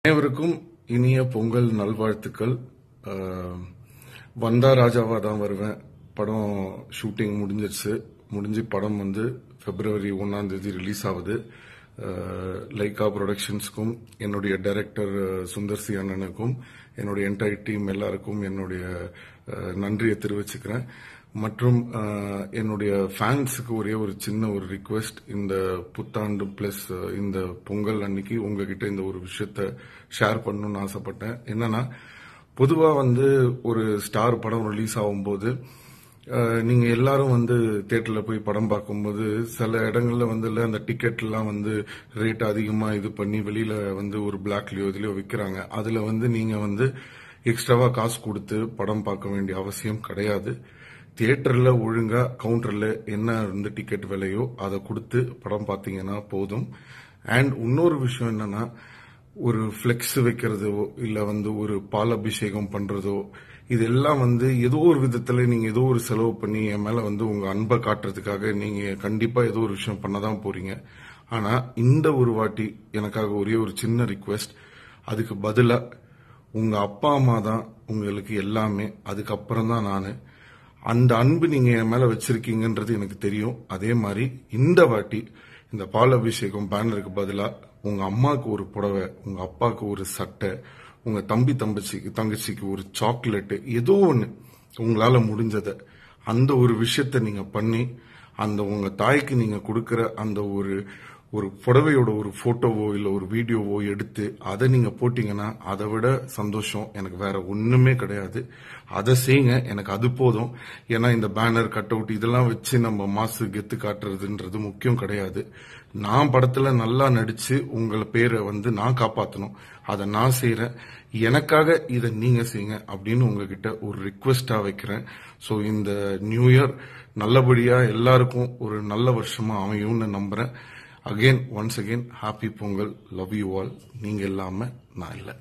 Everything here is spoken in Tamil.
அனைவருக்கும் இனிய பொங்கல் நல்வாழ்த்துக்கள் வந்தா ராஜாவா தான் வருவேன் படம் ஷூட்டிங் முடிஞ்சிருச்சு முடிஞ்சு படம் வந்து பிப்ரவரி ஒன்னாம் தேதி ரிலீஸ் ஆகுது லைகா ப்ரொடக்ஷன்ஸ்க்கும் என்னுடைய டைரக்டர் சுந்தர் சி அண்ணனுக்கும் என்னுடைய என்டையர் டீம் எல்லாருக்கும் என்னுடைய நன்றியை தெரிவிச்சுக்கிறேன் மற்றும் என்னுடைய ஃபேன்ஸுக்கு ஒரே ஒரு சின்ன ஒரு ரிக்வெஸ்ட் இந்த புத்தாண்டு பிளஸ் இந்த பொங்கல் அன்னைக்கு உங்ககிட்ட இந்த ஒரு விஷயத்த ஷேர் பண்ணணும்னு ஆசைப்பட்டேன் என்னன்னா பொதுவாக வந்து ஒரு ஸ்டார் படம் ரிலீஸ் ஆகும்போது நீங்கள் எல்லாரும் வந்து தேட்டரில் போய் படம் பார்க்கும்போது சில இடங்களில் வந்து இல்லை அந்த டிக்கெட்லாம் வந்து ரேட் அதிகமாக இது பண்ணி வெளியில் வந்து ஒரு பிளாக்லயோ இதுலையோ விற்கிறாங்க அதில் வந்து நீங்கள் வந்து எக்ஸ்ட்ராவாக காசு கொடுத்து படம் பார்க்க வேண்டிய அவசியம் கிடையாது தியேட்டரில் ஒழுங்காக கவுண்டரில் என்ன வந்து டிக்கெட் விலையோ அதை கொடுத்து படம் பார்த்தீங்கன்னா போதும் அண்ட் இன்னொரு விஷயம் என்னன்னா ஒரு ஃப்ளெக்ஸ் வைக்கிறதோ இல்லை வந்து ஒரு பால் அபிஷேகம் பண்ணுறதோ இதெல்லாம் வந்து ஏதோ ஒரு விதத்தில் நீங்கள் ஏதோ ஒரு செலவு பண்ணி என் மேலே வந்து உங்கள் அன்பை காட்டுறதுக்காக நீங்கள் கண்டிப்பாக ஏதோ ஒரு விஷயம் பண்ண தான் போகிறீங்க ஆனால் இந்த ஒரு வாட்டி எனக்காக ஒரே ஒரு சின்ன ரிக்வெஸ்ட் அதுக்கு பதிலாக உங்கள் அப்பா அம்மா தான் உங்களுக்கு எல்லாமே அதுக்கப்புறம் தான் நான் அந்த அன்பு நீங்க என் மேல வச்சிருக்கீங்கன்றது எனக்கு தெரியும் அதே மாதிரி இந்த வாட்டி இந்த பால் அபிஷேகம் பேனருக்கு பதிலாக உங்க அம்மாவுக்கு ஒரு புடவை உங்க அப்பாவுக்கு ஒரு சட்டை உங்க தம்பி தம்பச்சிக்கு தங்கச்சிக்கு ஒரு சாக்லேட்டு ஏதோ ஒன்று உங்களால முடிஞ்சதை அந்த ஒரு விஷயத்த நீங்க பண்ணி அந்த உங்க தாய்க்கு நீங்க கொடுக்குற அந்த ஒரு ஒரு புடவையோட ஒரு போட்டோவோ இல்லை ஒரு வீடியோவோ எடுத்து அதை நீங்க போட்டீங்கன்னா அதை விட சந்தோஷம் எனக்கு வேற ஒண்ணுமே கிடையாது அதை செய்யுங்க எனக்கு அது போதும் ஏன்னா இந்த பேனர் கட் அவுட் இதெல்லாம் வச்சு நம்ம மாசு கெத்து காட்டுறதுன்றது முக்கியம் கிடையாது நான் படத்துல நல்லா நடிச்சு உங்களை பேரை வந்து நான் காப்பாற்றணும் அதை நான் செய்யறேன் எனக்காக இதை நீங்க செய்யுங்க அப்படின்னு உங்ககிட்ட ஒரு ரிக்வெஸ்டா வைக்கிறேன் ஸோ இந்த நியூ இயர் நல்லபடியா எல்லாருக்கும் ஒரு நல்ல வருஷமா அமையும்னு நம்புறேன் again once again happy Pongal love you all நீங்கள் இல்லாமல் நான் இல்லை